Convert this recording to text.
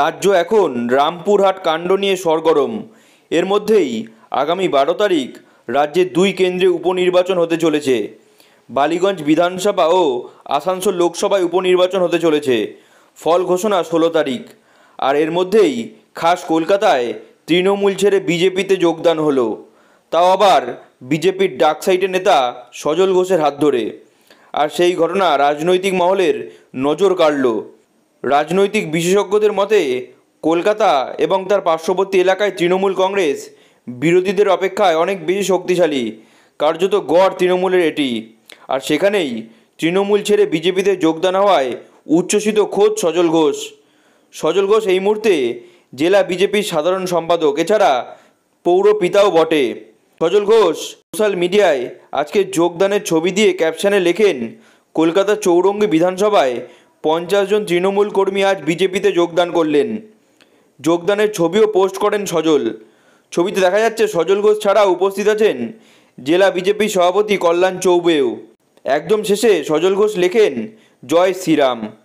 রাজ্য এখন রামপুরহাট কাণ্ড নিয়ে সরগরম এর মধ্যেই আগামী বারো তারিখ রাজ্যের দুই কেন্দ্রে উপনির্বাচন হতে চলেছে বালিগঞ্জ বিধানসভা ও আসানসোল লোকসভায় উপনির্বাচন হতে চলেছে ফল ঘোষণা ষোলো তারিখ আর এর মধ্যেই খাস কলকাতায় তৃণমূল ছেড়ে বিজেপিতে যোগদান হলো তাও আবার বিজেপির ডাক সাইটের নেতা সজল ঘোষের হাত ধরে আর সেই ঘটনা রাজনৈতিক মহলের নজর কাড়ল রাজনৈতিক বিশেষজ্ঞদের মতে কলকাতা এবং তার পার্শ্ববর্তী এলাকায় তৃণমূল কংগ্রেস বিরোধীদের অপেক্ষায় অনেক বেশি শক্তিশালী কার্যত গড় তৃণমূলের এটি আর সেখানেই তৃণমূল ছেড়ে বিজেপিতে যোগদান হওয়ায় উচ্ছ্বসিত খোঁজ সজল ঘোষ সজল ঘোষ এই মুহূর্তে জেলা বিজেপির সাধারণ সম্পাদক এছাড়া পৌর পিতাও বটে সজল ঘোষ সোশ্যাল মিডিয়ায় আজকে যোগদানের ছবি দিয়ে ক্যাপশনে লেখেন কলকাতা চৌরঙ্গী বিধানসভায় পঞ্চাশ জন তৃণমূল কর্মী আজ বিজেপিতে যোগদান করলেন যোগদানের ছবিও পোস্ট করেন সজল ছবিতে দেখা যাচ্ছে সজল ঘোষ ছাড়া উপস্থিত আছেন জেলা বিজেপি সভাপতি কল্যাণ চৌবেও একদম শেষে সজল ঘোষ লেখেন জয় শ্রীরাম